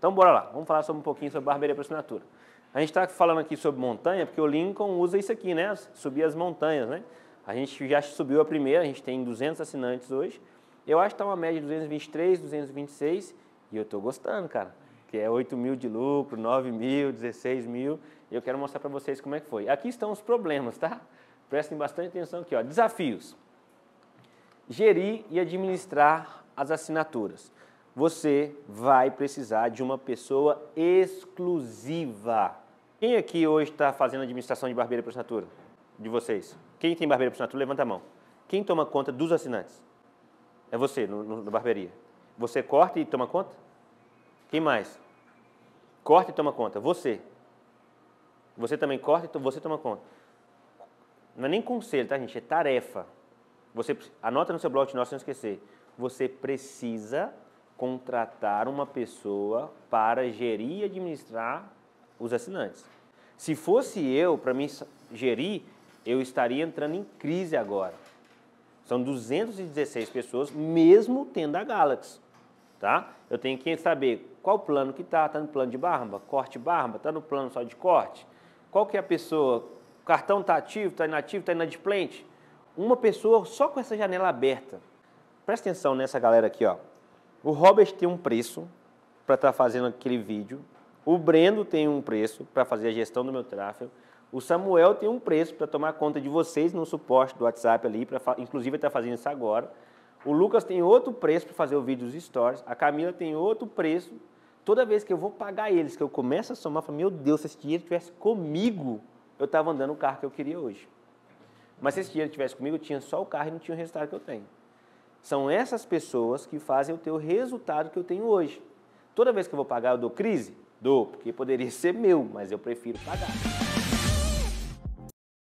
Então bora lá, vamos falar sobre um pouquinho sobre barbearia por assinatura. A gente está falando aqui sobre montanha porque o Lincoln usa isso aqui, né? Subir as montanhas, né? A gente já subiu a primeira, a gente tem 200 assinantes hoje. Eu acho que está uma média de 223, 226 e eu estou gostando, cara. Que é 8 mil de lucro, 9 mil, 16 mil. Eu quero mostrar para vocês como é que foi. Aqui estão os problemas, tá? Prestem bastante atenção aqui, ó. Desafios: gerir e administrar as assinaturas você vai precisar de uma pessoa exclusiva. Quem aqui hoje está fazendo administração de barbeiro por assinatura? De vocês. Quem tem barbeiro por assinatura, levanta a mão. Quem toma conta dos assinantes? É você, no, no, na barbearia. Você corta e toma conta? Quem mais? Corta e toma conta. Você. Você também corta e você toma conta. Não é nem conselho, tá, gente? É tarefa. Você anota no seu bloco de notas, esquecer. Você precisa contratar uma pessoa para gerir e administrar os assinantes. Se fosse eu, para mim gerir, eu estaria entrando em crise agora. São 216 pessoas, mesmo tendo a Galaxy. Tá? Eu tenho que saber qual plano que está, está no plano de barba, corte barba, está no plano só de corte, qual que é a pessoa, o cartão está ativo, está inativo, está inadimplente. Uma pessoa só com essa janela aberta. Presta atenção nessa galera aqui, ó. O Robert tem um preço para estar tá fazendo aquele vídeo. O Brendo tem um preço para fazer a gestão do meu tráfego. O Samuel tem um preço para tomar conta de vocês no suporte do WhatsApp ali, pra, inclusive está fazendo isso agora. O Lucas tem outro preço para fazer o vídeo dos stories. A Camila tem outro preço. Toda vez que eu vou pagar eles, que eu começo a somar, eu falo, meu Deus, se esse dinheiro tivesse comigo, eu estava andando o carro que eu queria hoje. Mas se esse dinheiro tivesse comigo, eu tinha só o carro e não tinha o resultado que eu tenho. São essas pessoas que fazem o teu resultado que eu tenho hoje. Toda vez que eu vou pagar, eu dou crise? Dou, porque poderia ser meu, mas eu prefiro pagar.